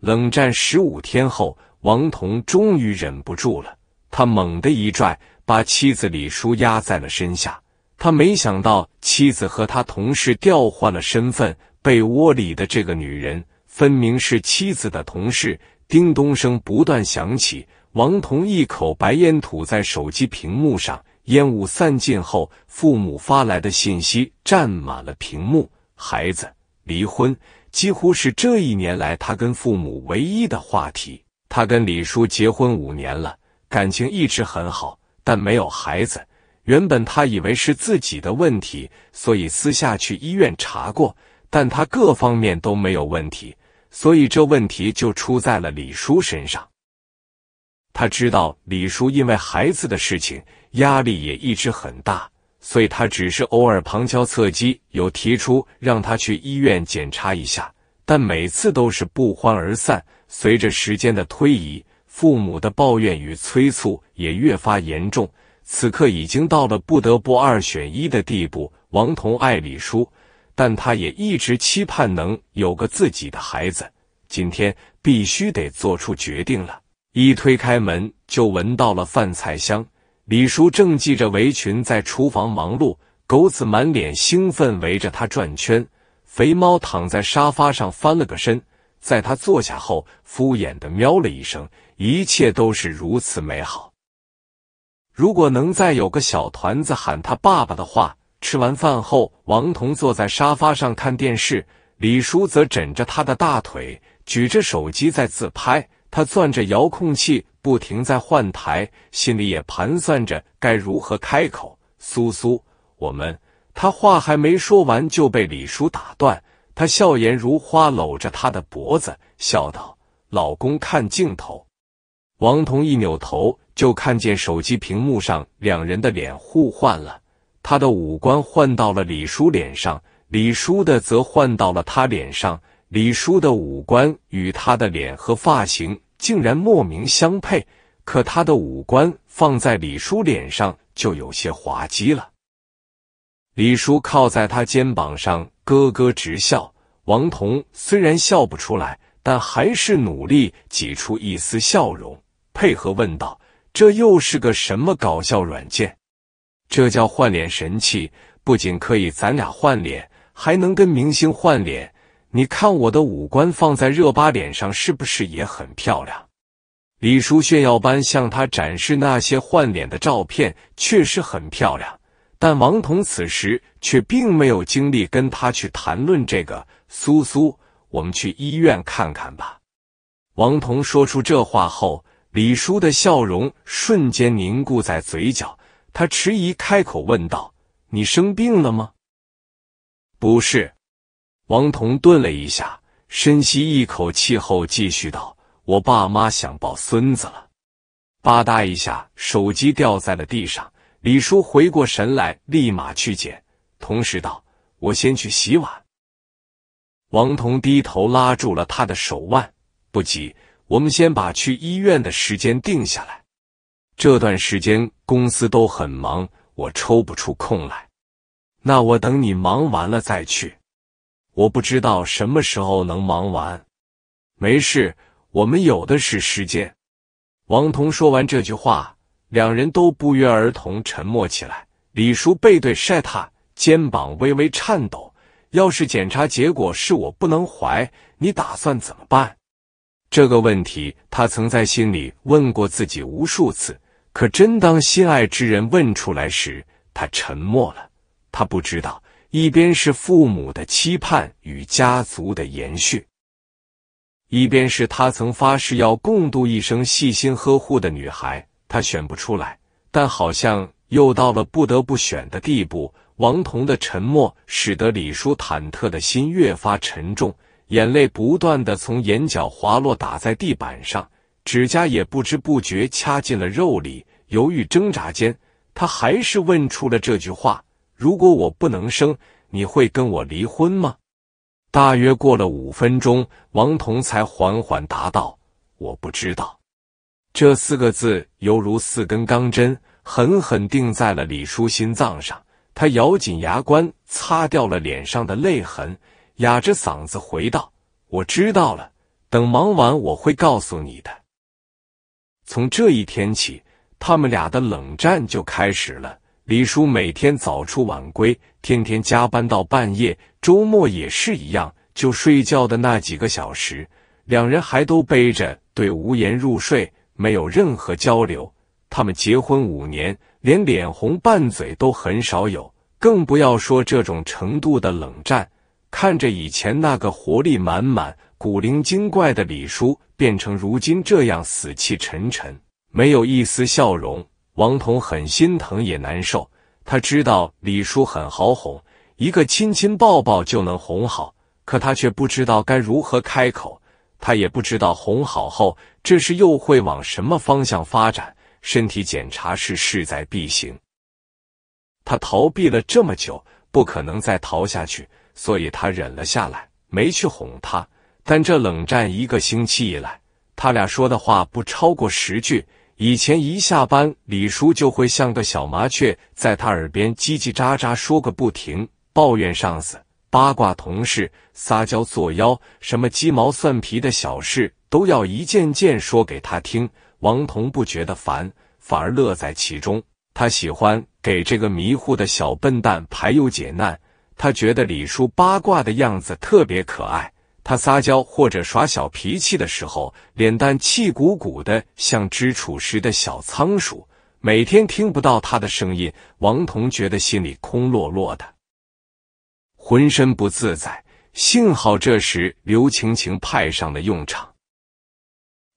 冷战十五天后，王彤终于忍不住了。他猛地一拽，把妻子李叔压在了身下。他没想到，妻子和他同事调换了身份。被窝里的这个女人，分明是妻子的同事。叮咚声不断响起，王彤一口白烟吐在手机屏幕上，烟雾散尽后，父母发来的信息占满了屏幕：孩子，离婚。几乎是这一年来他跟父母唯一的话题。他跟李叔结婚五年了，感情一直很好，但没有孩子。原本他以为是自己的问题，所以私下去医院查过，但他各方面都没有问题，所以这问题就出在了李叔身上。他知道李叔因为孩子的事情，压力也一直很大。所以他只是偶尔旁敲侧击，有提出让他去医院检查一下，但每次都是不欢而散。随着时间的推移，父母的抱怨与催促也越发严重，此刻已经到了不得不二选一的地步。王彤爱李叔，但他也一直期盼能有个自己的孩子。今天必须得做出决定了。一推开门，就闻到了饭菜香。李叔正系着围裙在厨房忙碌，狗子满脸兴奋，围着他转圈。肥猫躺在沙发上翻了个身，在他坐下后，敷衍的喵了一声。一切都是如此美好。如果能再有个小团子喊他爸爸的话。吃完饭后，王彤坐在沙发上看电视，李叔则枕着他的大腿，举着手机在自拍。他攥着遥控器。不停在换台，心里也盘算着该如何开口。苏苏，我们……他话还没说完就被李叔打断。他笑颜如花，搂着他的脖子，笑道：“老公，看镜头。”王彤一扭头，就看见手机屏幕上两人的脸互换了，他的五官换到了李叔脸上，李叔的则换到了他脸上。李叔的五官与他的脸和发型。竟然莫名相配，可他的五官放在李叔脸上就有些滑稽了。李叔靠在他肩膀上，咯咯直笑。王彤虽然笑不出来，但还是努力挤出一丝笑容，配合问道：“这又是个什么搞笑软件？”“这叫换脸神器，不仅可以咱俩换脸，还能跟明星换脸。”你看我的五官放在热巴脸上是不是也很漂亮？李叔炫耀般向他展示那些换脸的照片，确实很漂亮。但王彤此时却并没有精力跟他去谈论这个。苏苏，我们去医院看看吧。王彤说出这话后，李叔的笑容瞬间凝固在嘴角，他迟疑开口问道：“你生病了吗？”“不是。”王彤顿了一下，深吸一口气后继续道：“我爸妈想抱孙子了。”吧嗒一下，手机掉在了地上。李叔回过神来，立马去捡，同时道：“我先去洗碗。”王彤低头拉住了他的手腕：“不急，我们先把去医院的时间定下来。这段时间公司都很忙，我抽不出空来。那我等你忙完了再去。”我不知道什么时候能忙完。没事，我们有的是时间。王彤说完这句话，两人都不约而同沉默起来。李叔背对晒塔，肩膀微微颤抖。要是检查结果是我不能怀，你打算怎么办？这个问题他曾在心里问过自己无数次，可真当心爱之人问出来时，他沉默了。他不知道。一边是父母的期盼与家族的延续，一边是他曾发誓要共度一生、细心呵护的女孩，他选不出来，但好像又到了不得不选的地步。王彤的沉默使得李叔忐忑的心越发沉重，眼泪不断的从眼角滑落，打在地板上，指甲也不知不觉掐进了肉里。犹豫挣扎间，他还是问出了这句话。如果我不能生，你会跟我离婚吗？大约过了五分钟，王彤才缓缓答道：“我不知道。”这四个字犹如四根钢针，狠狠钉在了李叔心脏上。他咬紧牙关，擦掉了脸上的泪痕，哑着嗓子回道：“我知道了，等忙完我会告诉你的。”从这一天起，他们俩的冷战就开始了。李叔每天早出晚归，天天加班到半夜，周末也是一样。就睡觉的那几个小时，两人还都背着对无言入睡，没有任何交流。他们结婚五年，连脸红拌嘴都很少有，更不要说这种程度的冷战。看着以前那个活力满满、古灵精怪的李叔，变成如今这样死气沉沉，没有一丝笑容。王彤很心疼，也难受。他知道李叔很好哄，一个亲亲抱抱就能哄好。可他却不知道该如何开口，他也不知道哄好后这事又会往什么方向发展。身体检查是势在必行，他逃避了这么久，不可能再逃下去，所以他忍了下来，没去哄他。但这冷战一个星期以来，他俩说的话不超过十句。以前一下班，李叔就会像个小麻雀，在他耳边叽叽喳喳说个不停，抱怨上司、八卦同事、撒娇作妖，什么鸡毛蒜皮的小事都要一件件说给他听。王彤不觉得烦，反而乐在其中。他喜欢给这个迷糊的小笨蛋排忧解难，他觉得李叔八卦的样子特别可爱。他撒娇或者耍小脾气的时候，脸蛋气鼓鼓的，像只处时的小仓鼠。每天听不到他的声音，王彤觉得心里空落落的，浑身不自在。幸好这时刘晴晴派上了用场。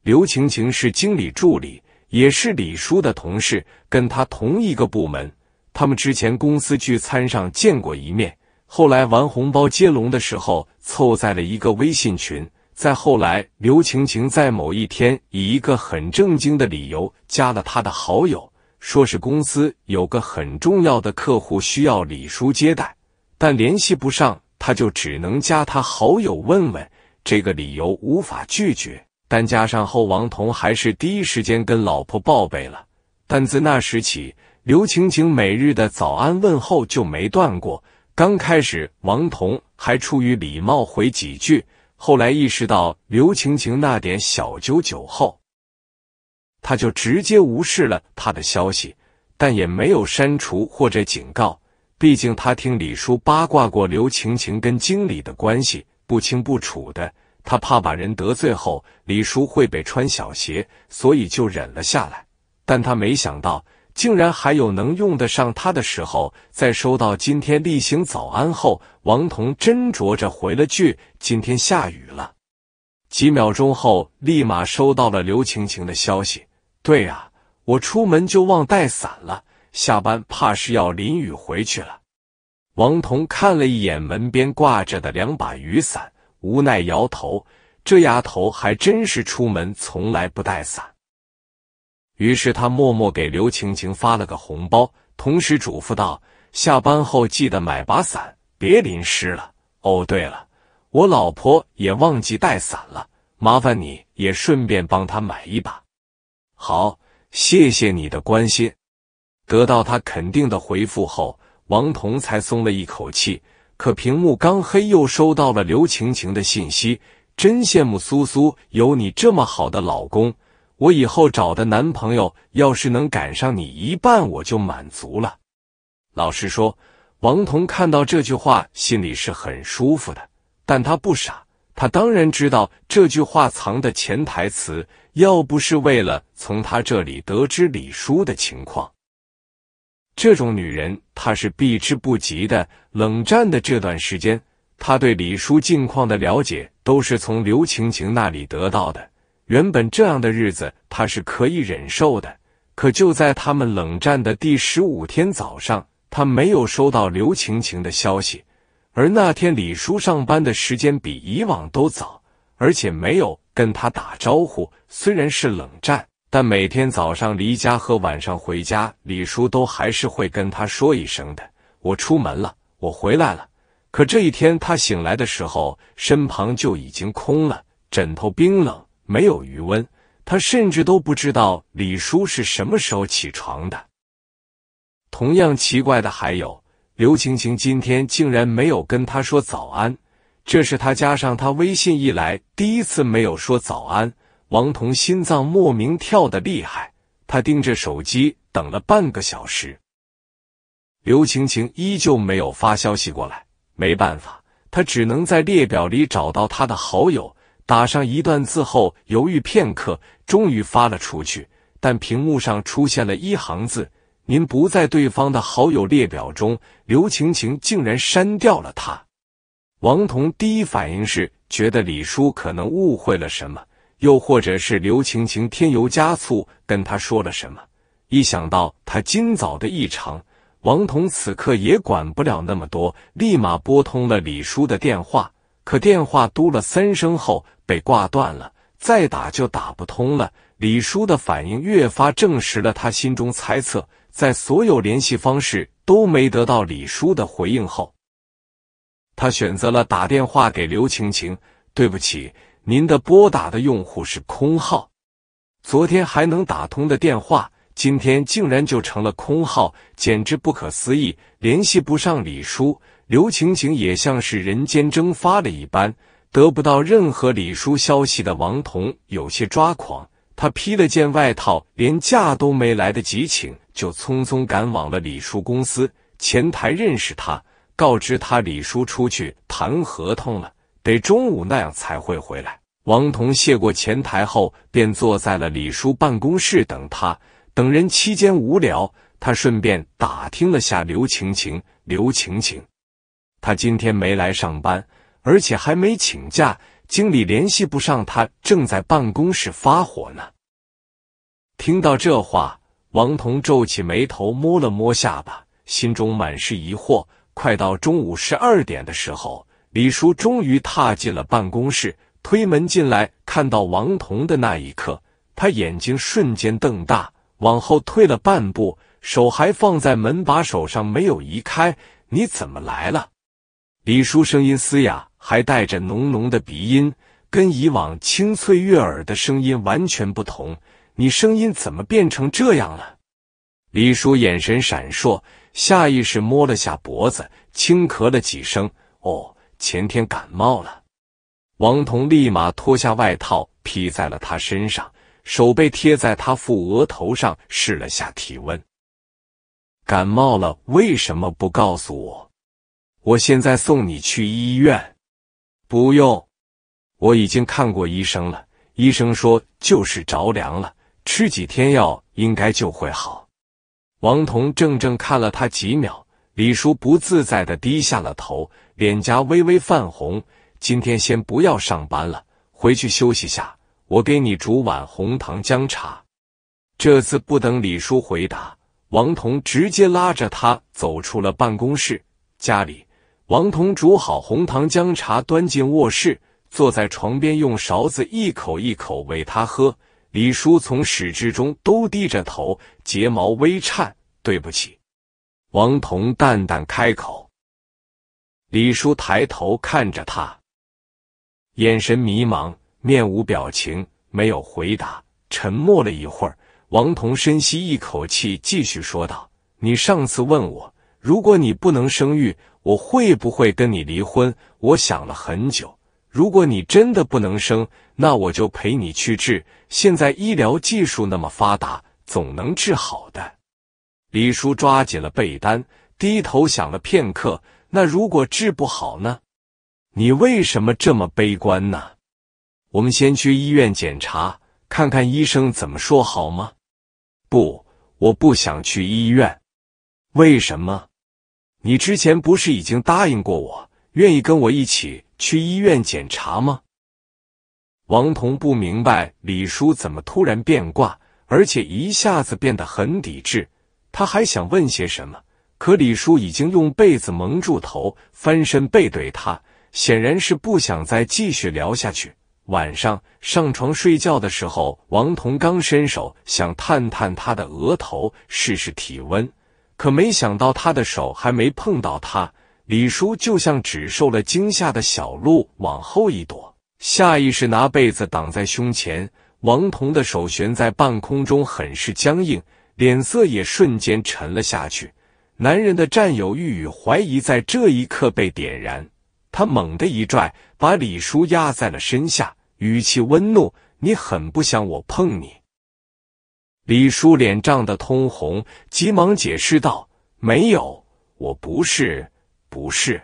刘晴晴是经理助理，也是李叔的同事，跟他同一个部门。他们之前公司聚餐上见过一面。后来玩红包接龙的时候，凑在了一个微信群。再后来，刘晴晴在某一天以一个很正经的理由加了他的好友，说是公司有个很重要的客户需要李叔接待，但联系不上，他就只能加他好友问问。这个理由无法拒绝，但加上后，王彤还是第一时间跟老婆报备了。但自那时起，刘晴晴每日的早安问候就没断过。刚开始，王彤还出于礼貌回几句，后来意识到刘晴晴那点小九九后，他就直接无视了他的消息，但也没有删除或者警告。毕竟他听李叔八卦过刘晴晴跟经理的关系不清不楚的，他怕把人得罪后，李叔会被穿小鞋，所以就忍了下来。但他没想到。竟然还有能用得上他的时候。在收到今天例行早安后，王彤斟酌着回了句：“今天下雨了。”几秒钟后，立马收到了刘晴晴的消息：“对啊，我出门就忘带伞了，下班怕是要淋雨回去了。”王彤看了一眼门边挂着的两把雨伞，无奈摇头：“这丫头还真是出门从来不带伞。”于是他默默给刘晴晴发了个红包，同时嘱咐道：“下班后记得买把伞，别淋湿了。哦，对了，我老婆也忘记带伞了，麻烦你也顺便帮她买一把。”好，谢谢你的关心。得到他肯定的回复后，王彤才松了一口气。可屏幕刚黑，又收到了刘晴晴的信息：“真羡慕苏苏有你这么好的老公。”我以后找的男朋友要是能赶上你一半，我就满足了。老实说，王彤看到这句话心里是很舒服的，但她不傻，她当然知道这句话藏的潜台词。要不是为了从他这里得知李叔的情况，这种女人她是避之不及的。冷战的这段时间，她对李叔近况的了解都是从刘晴晴那里得到的。原本这样的日子他是可以忍受的，可就在他们冷战的第十五天早上，他没有收到刘晴晴的消息，而那天李叔上班的时间比以往都早，而且没有跟他打招呼。虽然是冷战，但每天早上离家和晚上回家，李叔都还是会跟他说一声的：“我出门了，我回来了。”可这一天他醒来的时候，身旁就已经空了，枕头冰冷。没有余温，他甚至都不知道李叔是什么时候起床的。同样奇怪的还有，刘晴晴今天竟然没有跟他说早安，这是他加上他微信以来第一次没有说早安。王彤心脏莫名跳的厉害，他盯着手机等了半个小时，刘晴晴依旧没有发消息过来。没办法，他只能在列表里找到他的好友。打上一段字后，犹豫片刻，终于发了出去。但屏幕上出现了一行字：“您不在对方的好友列表中。”刘晴晴竟然删掉了他。王彤第一反应是觉得李叔可能误会了什么，又或者是刘晴晴添油加醋跟他说了什么。一想到他今早的异常，王彤此刻也管不了那么多，立马拨通了李叔的电话。可电话嘟了三声后。被挂断了，再打就打不通了。李叔的反应越发证实了他心中猜测。在所有联系方式都没得到李叔的回应后，他选择了打电话给刘晴晴。对不起，您的拨打的用户是空号。昨天还能打通的电话，今天竟然就成了空号，简直不可思议。联系不上李叔，刘晴晴也像是人间蒸发了一般。得不到任何李叔消息的王彤有些抓狂，他披了件外套，连假都没来得及请，就匆匆赶往了李叔公司。前台认识他，告知他李叔出去谈合同了，得中午那样才会回来。王彤谢过前台后，便坐在了李叔办公室等他。等人期间无聊，他顺便打听了下刘晴晴。刘晴晴，他今天没来上班。而且还没请假，经理联系不上他，正在办公室发火呢。听到这话，王彤皱起眉头，摸了摸下巴，心中满是疑惑。快到中午十二点的时候，李叔终于踏进了办公室，推门进来，看到王彤的那一刻，他眼睛瞬间瞪大，往后退了半步，手还放在门把手上没有移开。“你怎么来了？”李叔声音嘶哑。还带着浓浓的鼻音，跟以往清脆悦耳的声音完全不同。你声音怎么变成这样了？李叔眼神闪烁，下意识摸了下脖子，轻咳了几声。哦，前天感冒了。王彤立马脱下外套披在了他身上，手背贴在他副额头上试了下体温。感冒了为什么不告诉我？我现在送你去医院。不用，我已经看过医生了。医生说就是着凉了，吃几天药应该就会好。王彤怔怔看了他几秒，李叔不自在的低下了头，脸颊微微泛红。今天先不要上班了，回去休息下，我给你煮碗红糖姜茶。这次不等李叔回答，王彤直接拉着他走出了办公室，家里。王彤煮好红糖姜茶，端进卧室，坐在床边，用勺子一口一口喂他喝。李叔从始至终都低着头，睫毛微颤。对不起，王彤淡淡开口。李叔抬头看着他，眼神迷茫，面无表情，没有回答。沉默了一会儿，王彤深吸一口气，继续说道：“你上次问我，如果你不能生育……”我会不会跟你离婚？我想了很久。如果你真的不能生，那我就陪你去治。现在医疗技术那么发达，总能治好的。李叔抓紧了被单，低头想了片刻。那如果治不好呢？你为什么这么悲观呢？我们先去医院检查，看看医生怎么说好吗？不，我不想去医院。为什么？你之前不是已经答应过我，愿意跟我一起去医院检查吗？王彤不明白李叔怎么突然变卦，而且一下子变得很抵制。他还想问些什么，可李叔已经用被子蒙住头，翻身背对他，显然是不想再继续聊下去。晚上上床睡觉的时候，王彤刚伸手想探探他的额头，试试体温。可没想到，他的手还没碰到他，李叔就像只受了惊吓的小鹿往后一躲，下意识拿被子挡在胸前。王彤的手悬在半空中，很是僵硬，脸色也瞬间沉了下去。男人的占有欲与怀疑在这一刻被点燃，他猛地一拽，把李叔压在了身下，语气温怒：“你很不想我碰你？”李叔脸涨得通红，急忙解释道：“没有，我不是，不是。”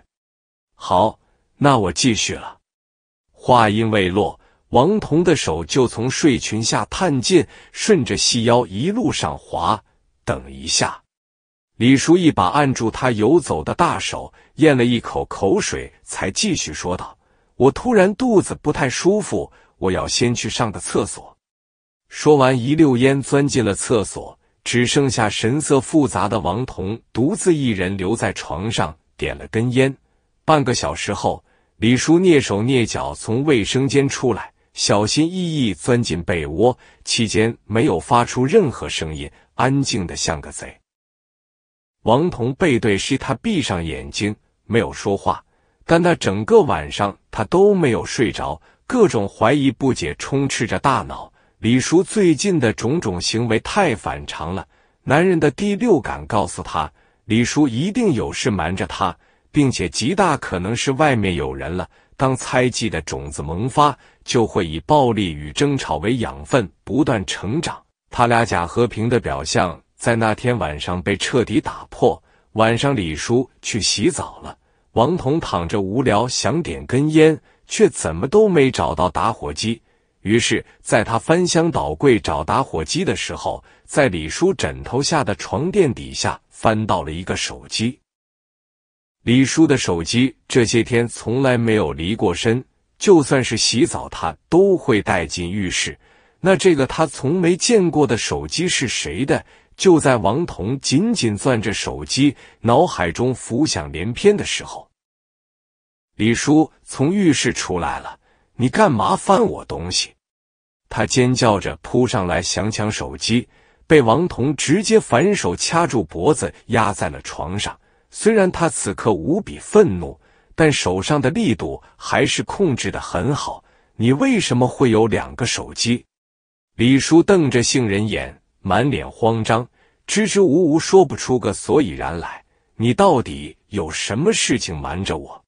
好，那我继续了。话音未落，王彤的手就从睡裙下探进，顺着细腰一路上滑。等一下，李叔一把按住他游走的大手，咽了一口口水，才继续说道：“我突然肚子不太舒服，我要先去上个厕所。”说完，一溜烟钻进了厕所，只剩下神色复杂的王彤独自一人留在床上，点了根烟。半个小时后，李叔蹑手蹑脚从卫生间出来，小心翼翼钻进被窝，期间没有发出任何声音，安静的像个贼。王彤背对是他，闭上眼睛，没有说话。但那整个晚上，他都没有睡着，各种怀疑不解充斥着大脑。李叔最近的种种行为太反常了，男人的第六感告诉他，李叔一定有事瞒着他，并且极大可能是外面有人了。当猜忌的种子萌发，就会以暴力与争吵为养分，不断成长。他俩假和平的表象在那天晚上被彻底打破。晚上，李叔去洗澡了，王彤躺着无聊，想点根烟，却怎么都没找到打火机。于是，在他翻箱倒柜找打火机的时候，在李叔枕头下的床垫底下翻到了一个手机。李叔的手机这些天从来没有离过身，就算是洗澡，他都会带进浴室。那这个他从没见过的手机是谁的？就在王彤紧紧攥着手机，脑海中浮想联翩的时候，李叔从浴室出来了。你干嘛翻我东西？他尖叫着扑上来，想抢手机，被王彤直接反手掐住脖子，压在了床上。虽然他此刻无比愤怒，但手上的力度还是控制的很好。你为什么会有两个手机？李叔瞪着杏仁眼，满脸慌张，支支吾吾说不出个所以然来。你到底有什么事情瞒着我？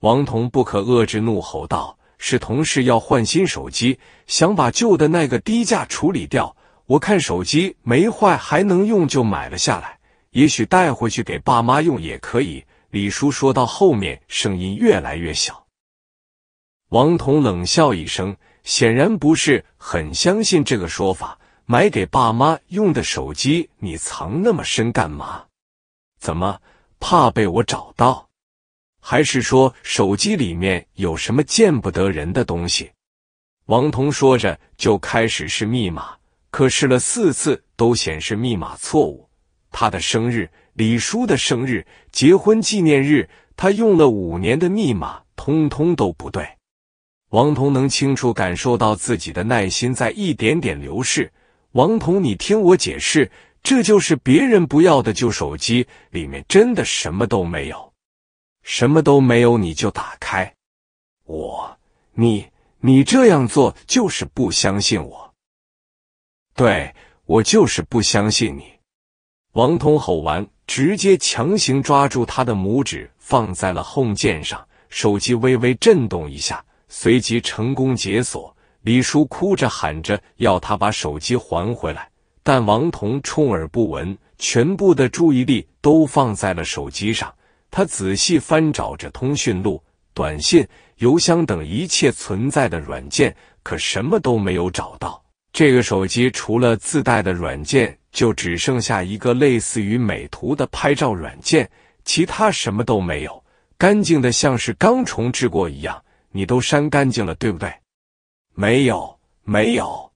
王彤不可遏制怒吼道。是同事要换新手机，想把旧的那个低价处理掉。我看手机没坏，还能用，就买了下来。也许带回去给爸妈用也可以。李叔说到后面，声音越来越小。王彤冷笑一声，显然不是很相信这个说法。买给爸妈用的手机，你藏那么深干嘛？怎么怕被我找到？还是说手机里面有什么见不得人的东西？王彤说着就开始试密码，可试了四次都显示密码错误。他的生日、李叔的生日、结婚纪念日，他用了五年的密码，通通都不对。王彤能清楚感受到自己的耐心在一点点流逝。王彤，你听我解释，这就是别人不要的旧手机，里面真的什么都没有。什么都没有，你就打开我，你你这样做就是不相信我，对我就是不相信你。王彤吼完，直接强行抓住他的拇指，放在了 home 键上，手机微微震动一下，随即成功解锁。李叔哭着喊着要他把手机还回来，但王彤充耳不闻，全部的注意力都放在了手机上。他仔细翻找着通讯录、短信、邮箱等一切存在的软件，可什么都没有找到。这个手机除了自带的软件，就只剩下一个类似于美图的拍照软件，其他什么都没有，干净的像是刚重置过一样。你都删干净了，对不对？没有，没有，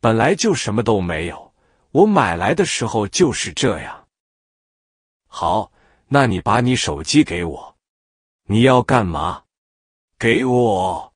本来就什么都没有。我买来的时候就是这样。好。那你把你手机给我，你要干嘛？给我！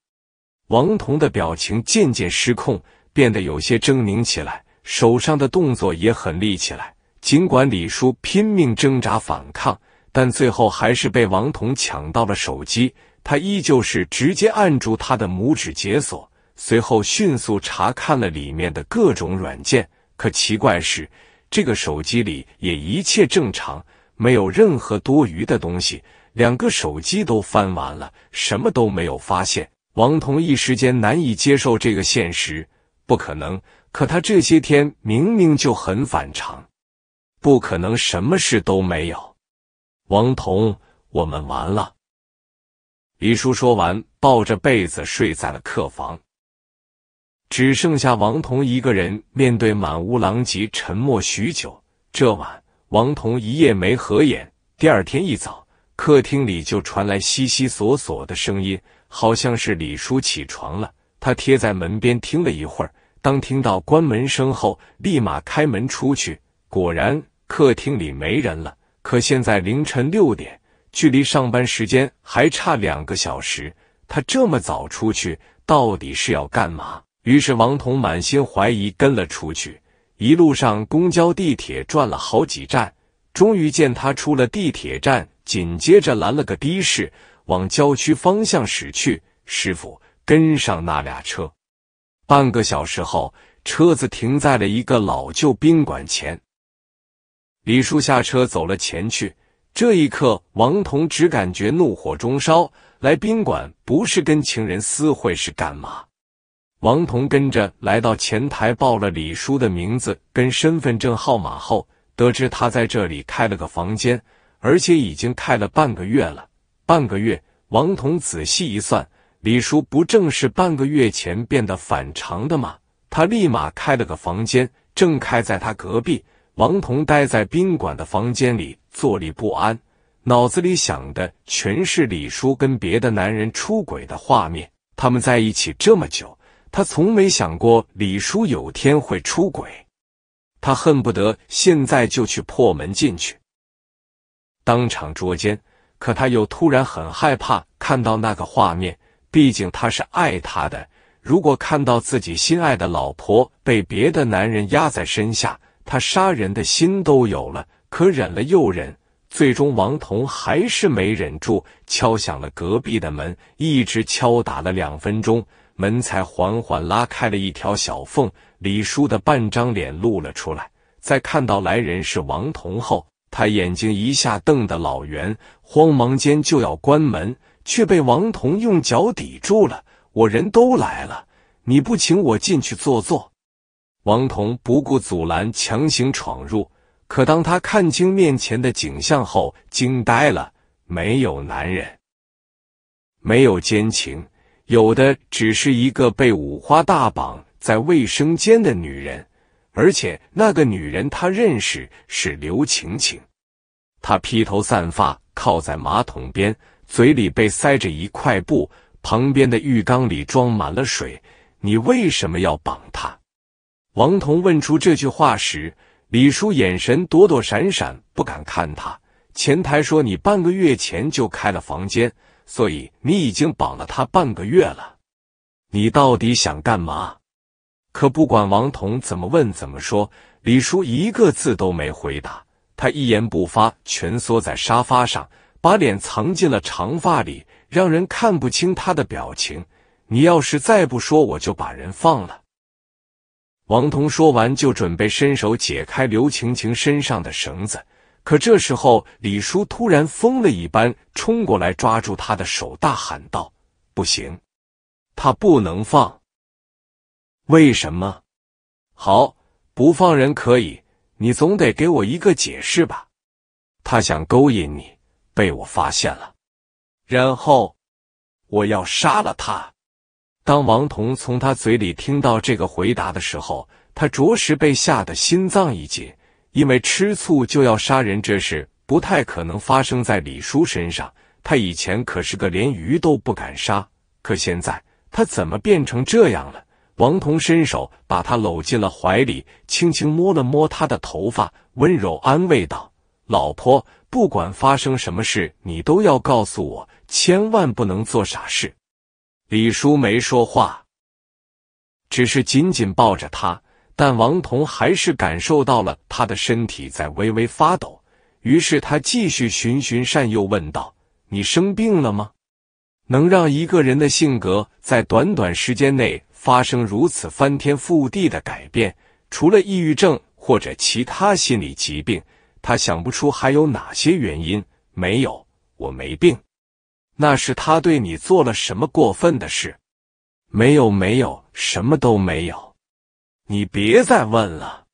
王彤的表情渐渐失控，变得有些狰狞起来，手上的动作也很厉起来。尽管李叔拼命挣扎反抗，但最后还是被王彤抢到了手机。他依旧是直接按住他的拇指解锁，随后迅速查看了里面的各种软件。可奇怪是，这个手机里也一切正常。没有任何多余的东西，两个手机都翻完了，什么都没有发现。王彤一时间难以接受这个现实，不可能。可他这些天明明就很反常，不可能什么事都没有。王彤，我们完了。李叔说完，抱着被子睡在了客房，只剩下王彤一个人面对满屋狼藉，沉默许久。这晚。王彤一夜没合眼，第二天一早，客厅里就传来悉悉索索的声音，好像是李叔起床了。他贴在门边听了一会儿，当听到关门声后，立马开门出去。果然，客厅里没人了。可现在凌晨六点，距离上班时间还差两个小时，他这么早出去，到底是要干嘛？于是，王彤满心怀疑，跟了出去。一路上，公交、地铁转了好几站，终于见他出了地铁站，紧接着拦了个的士，往郊区方向驶去。师傅，跟上那俩车。半个小时后，车子停在了一个老旧宾馆前。李叔下车走了前去。这一刻，王彤只感觉怒火中烧：来宾馆不是跟情人私会，是干嘛？王彤跟着来到前台，报了李叔的名字跟身份证号码后，得知他在这里开了个房间，而且已经开了半个月了。半个月，王彤仔细一算，李叔不正是半个月前变得反常的吗？他立马开了个房间，正开在他隔壁。王彤待在宾馆的房间里坐立不安，脑子里想的全是李叔跟别的男人出轨的画面。他们在一起这么久。他从没想过李叔有天会出轨，他恨不得现在就去破门进去，当场捉奸。可他又突然很害怕看到那个画面，毕竟他是爱他的。如果看到自己心爱的老婆被别的男人压在身下，他杀人的心都有了。可忍了又忍，最终王彤还是没忍住，敲响了隔壁的门，一直敲打了两分钟。门才缓缓拉开了一条小缝，李叔的半张脸露了出来。在看到来人是王彤后，他眼睛一下瞪得老圆，慌忙间就要关门，却被王彤用脚抵住了。我人都来了，你不请我进去坐坐？王彤不顾阻拦，强行闯入。可当他看清面前的景象后，惊呆了：没有男人，没有奸情。有的只是一个被五花大绑在卫生间的女人，而且那个女人他认识，是刘晴晴。她披头散发，靠在马桶边，嘴里被塞着一块布，旁边的浴缸里装满了水。你为什么要绑她？王彤问出这句话时，李叔眼神躲躲闪闪，不敢看他。前台说：“你半个月前就开了房间。”所以你已经绑了他半个月了，你到底想干嘛？可不管王彤怎么问怎么说，李叔一个字都没回答。他一言不发，蜷缩在沙发上，把脸藏进了长发里，让人看不清他的表情。你要是再不说，我就把人放了。王彤说完，就准备伸手解开刘晴晴身上的绳子。可这时候，李叔突然疯了一般冲过来，抓住他的手，大喊道：“不行，他不能放！为什么？好，不放人可以，你总得给我一个解释吧。”他想勾引你，被我发现了，然后我要杀了他。当王彤从他嘴里听到这个回答的时候，他着实被吓得心脏一紧。因为吃醋就要杀人这事不太可能发生在李叔身上，他以前可是个连鱼都不敢杀，可现在他怎么变成这样了？王彤伸手把他搂进了怀里，轻轻摸了摸他的头发，温柔安慰道：“老婆，不管发生什么事，你都要告诉我，千万不能做傻事。”李叔没说话，只是紧紧抱着他。但王彤还是感受到了他的身体在微微发抖，于是他继续循循善诱问道：“你生病了吗？”能让一个人的性格在短短时间内发生如此翻天覆地的改变，除了抑郁症或者其他心理疾病，他想不出还有哪些原因。没有，我没病。那是他对你做了什么过分的事？没有，没有什么都没有。你别再问了，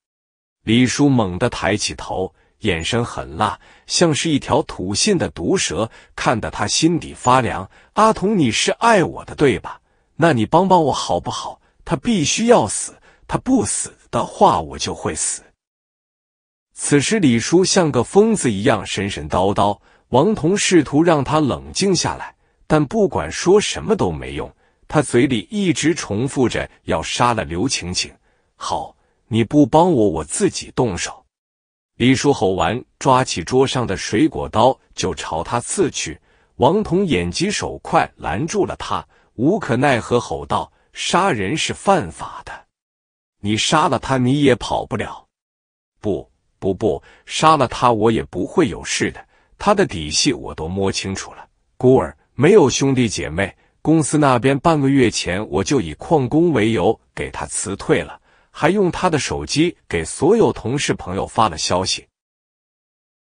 李叔猛地抬起头，眼神狠辣，像是一条吐信的毒蛇，看得他心底发凉。阿童，你是爱我的对吧？那你帮帮我好不好？他必须要死，他不死的话，我就会死。此时，李叔像个疯子一样神神叨叨。王童试图让他冷静下来，但不管说什么都没用，他嘴里一直重复着要杀了刘晴晴。好，你不帮我，我自己动手。李叔吼完，抓起桌上的水果刀就朝他刺去。王彤眼疾手快拦住了他，无可奈何吼道：“杀人是犯法的，你杀了他，你也跑不了。不，不，不，杀了他我也不会有事的。他的底细我都摸清楚了，孤儿，没有兄弟姐妹，公司那边半个月前我就以旷工为由给他辞退了。”还用他的手机给所有同事朋友发了消息，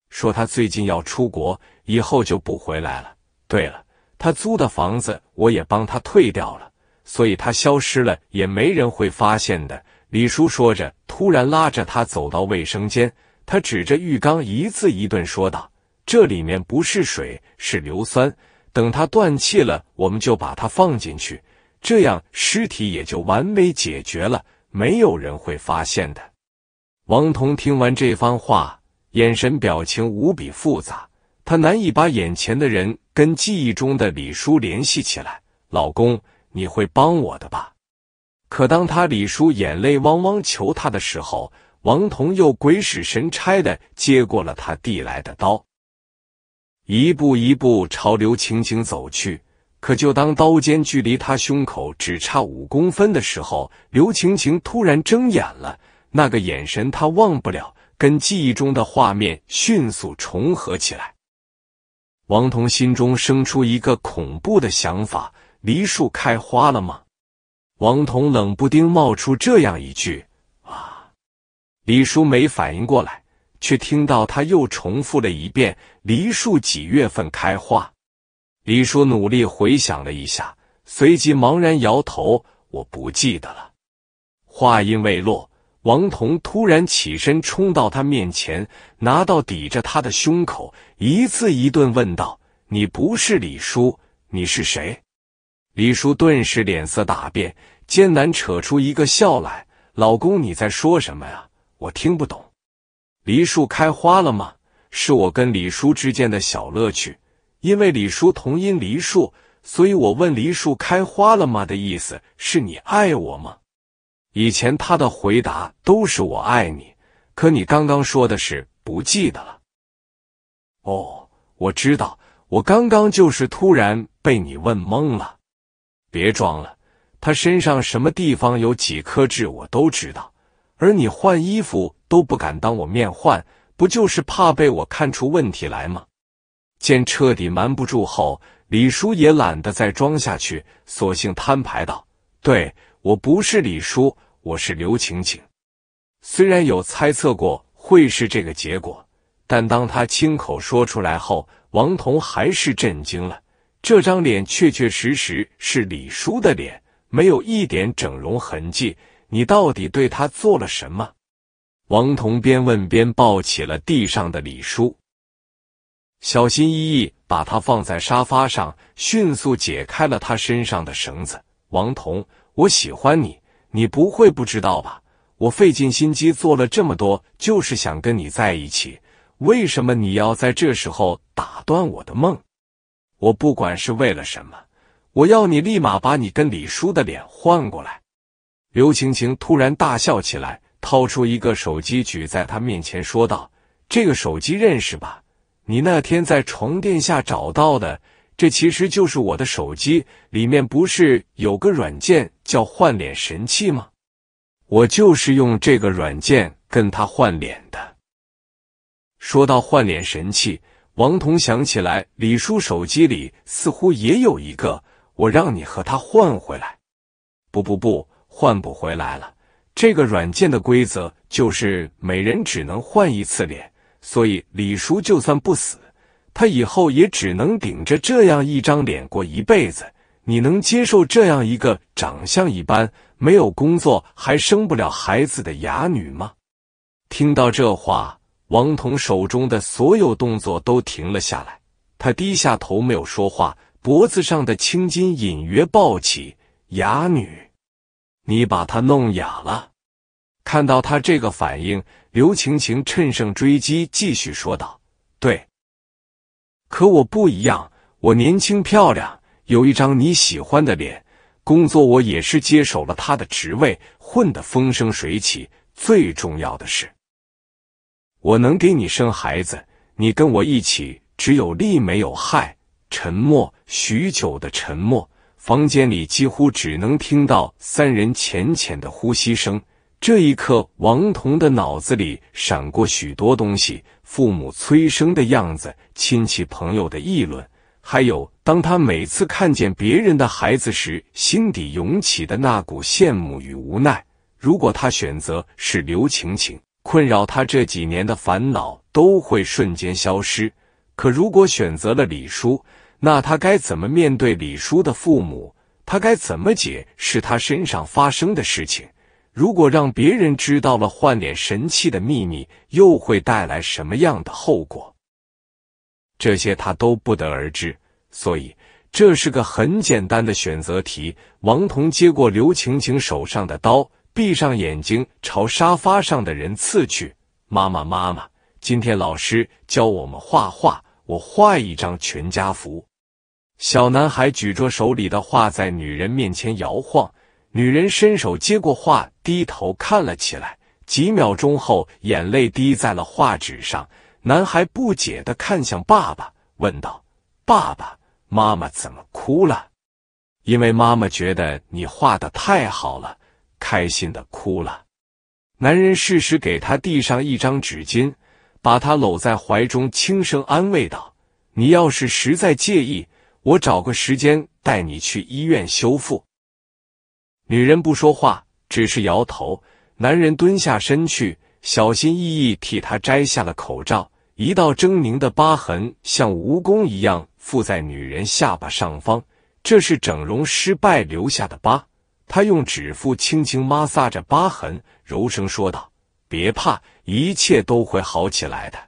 说他最近要出国，以后就不回来了。对了，他租的房子我也帮他退掉了，所以他消失了也没人会发现的。李叔说着，突然拉着他走到卫生间，他指着浴缸，一字一顿说道：“这里面不是水，是硫酸。等他断气了，我们就把他放进去，这样尸体也就完美解决了。”没有人会发现的。王彤听完这番话，眼神表情无比复杂，他难以把眼前的人跟记忆中的李叔联系起来。老公，你会帮我的吧？可当他李叔眼泪汪汪求他的时候，王彤又鬼使神差的接过了他递来的刀，一步一步朝刘青青走去。可就当刀尖距离他胸口只差五公分的时候，刘晴晴突然睁眼了，那个眼神他忘不了，跟记忆中的画面迅速重合起来。王彤心中生出一个恐怖的想法：梨树开花了吗？王彤冷不丁冒出这样一句啊，李叔没反应过来，却听到他又重复了一遍：梨树几月份开花？李叔努力回想了一下，随即茫然摇头：“我不记得了。”话音未落，王彤突然起身冲到他面前，拿刀抵着他的胸口，一字一顿问道：“你不是李叔，你是谁？”李叔顿时脸色大变，艰难扯出一个笑来：“老公，你在说什么呀？我听不懂。”梨树开花了吗？是我跟李叔之间的小乐趣。因为李叔同音梨树，所以我问梨树开花了吗的意思是你爱我吗？以前他的回答都是我爱你，可你刚刚说的是不记得了。哦，我知道，我刚刚就是突然被你问懵了。别装了，他身上什么地方有几颗痣我都知道，而你换衣服都不敢当我面换，不就是怕被我看出问题来吗？见彻底瞒不住后，李叔也懒得再装下去，索性摊牌道：“对我不是李叔，我是刘晴晴。”虽然有猜测过会是这个结果，但当他亲口说出来后，王彤还是震惊了。这张脸确确实实是李叔的脸，没有一点整容痕迹。你到底对他做了什么？王彤边问边抱起了地上的李叔。小心翼翼把他放在沙发上，迅速解开了他身上的绳子。王彤，我喜欢你，你不会不知道吧？我费尽心机做了这么多，就是想跟你在一起。为什么你要在这时候打断我的梦？我不管是为了什么，我要你立马把你跟李叔的脸换过来。刘晴晴突然大笑起来，掏出一个手机举在他面前说道：“这个手机认识吧？”你那天在床垫下找到的，这其实就是我的手机。里面不是有个软件叫换脸神器吗？我就是用这个软件跟他换脸的。说到换脸神器，王彤想起来李叔手机里似乎也有一个，我让你和他换回来。不不不，换不回来了。这个软件的规则就是每人只能换一次脸。所以李叔就算不死，他以后也只能顶着这样一张脸过一辈子。你能接受这样一个长相一般、没有工作、还生不了孩子的哑女吗？听到这话，王彤手中的所有动作都停了下来，他低下头没有说话，脖子上的青筋隐约暴起。哑女，你把她弄哑了。看到他这个反应。刘晴晴趁胜追击，继续说道：“对，可我不一样，我年轻漂亮，有一张你喜欢的脸。工作我也是接手了他的职位，混得风生水起。最重要的是，我能给你生孩子。你跟我一起，只有利没有害。”沉默，许久的沉默，房间里几乎只能听到三人浅浅的呼吸声。这一刻，王彤的脑子里闪过许多东西：父母催生的样子，亲戚朋友的议论，还有当他每次看见别人的孩子时，心底涌起的那股羡慕与无奈。如果他选择是刘晴晴，困扰他这几年的烦恼都会瞬间消失。可如果选择了李叔，那他该怎么面对李叔的父母？他该怎么解释他身上发生的事情？如果让别人知道了换脸神器的秘密，又会带来什么样的后果？这些他都不得而知，所以这是个很简单的选择题。王彤接过刘晴晴手上的刀，闭上眼睛朝沙发上的人刺去。妈妈，妈妈，今天老师教我们画画，我画一张全家福。小男孩举着手里的画在女人面前摇晃。女人伸手接过画，低头看了起来，几秒钟后，眼泪滴在了画纸上。男孩不解的看向爸爸，问道：“爸爸妈妈怎么哭了？”“因为妈妈觉得你画的太好了，开心的哭了。”男人适时给他递上一张纸巾，把他搂在怀中，轻声安慰道：“你要是实在介意，我找个时间带你去医院修复。”女人不说话，只是摇头。男人蹲下身去，小心翼翼替她摘下了口罩。一道狰狞的疤痕像蜈蚣一样附在女人下巴上方，这是整容失败留下的疤。他用指腹轻轻摩挲着疤痕，柔声说道：“别怕，一切都会好起来的。”